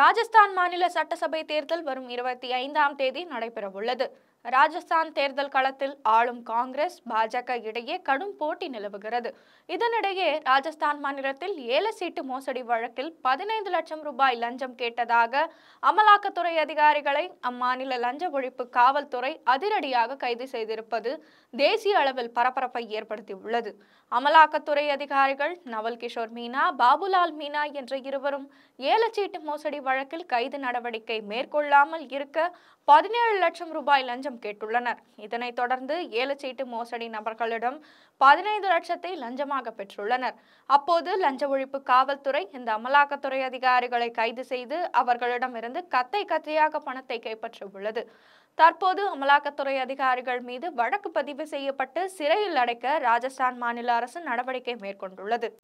ராஜஸ்தான் மாநில சட்டசபை தேர்தல் வரும் இருபத்தி ஐந்தாம் தேதி நடைபெறவுள்ளது ராஜஸ்தான் தேர்தல் களத்தில் ஆளும் காங்கிரஸ் பாஜக இடையே கடும் போட்டி நிலவுகிறது இதனிடையே ராஜஸ்தான் மாநிலத்தில் ஏல சீட்டு மோசடி வழக்கில் பதினைந்து லட்சம் ரூபாய் லஞ்சம் கேட்டதாக அமலாக்கத்துறை அதிகாரிகளை அம்மாநில லஞ்ச ஒழிப்பு காவல்துறை அதிரடியாக கைது செய்திருப்பது தேசிய அளவில் பரபரப்பை ஏற்படுத்தியுள்ளது அமலாக்கத்துறை அதிகாரிகள் நவல் கிஷோர் மீனா பாபுலால் மீனா என்ற இருவரும் ஏலச்சீட்டு மோசடி வழக்கில் கைது நடவடிக்கை மேற்கொள்ளாமல் இருக்க பதினேழு லட்சம் ரூபாய் லஞ்சம் கேட்டுள்ளனர் இதனைத் தொடர்ந்து ஏழு சீட்டு மோசடி நபர்களிடம் பதினைந்து லட்சத்தை லஞ்சமாக பெற்றுள்ளனர் அப்போது லஞ்ச ஒழிப்பு காவல்துறை இந்த அமலாக்கத்துறை அதிகாரிகளை கைது செய்து அவர்களிடமிருந்து கத்தை கத்தையாக பணத்தை கைப்பற்றியுள்ளது தற்போது அமலாக்கத்துறை அதிகாரிகள் மீது வழக்கு பதிவு செய்யப்பட்டு சிறையில் அடைக்க ராஜஸ்தான் மாநில அரசு நடவடிக்கை மேற்கொண்டுள்ளது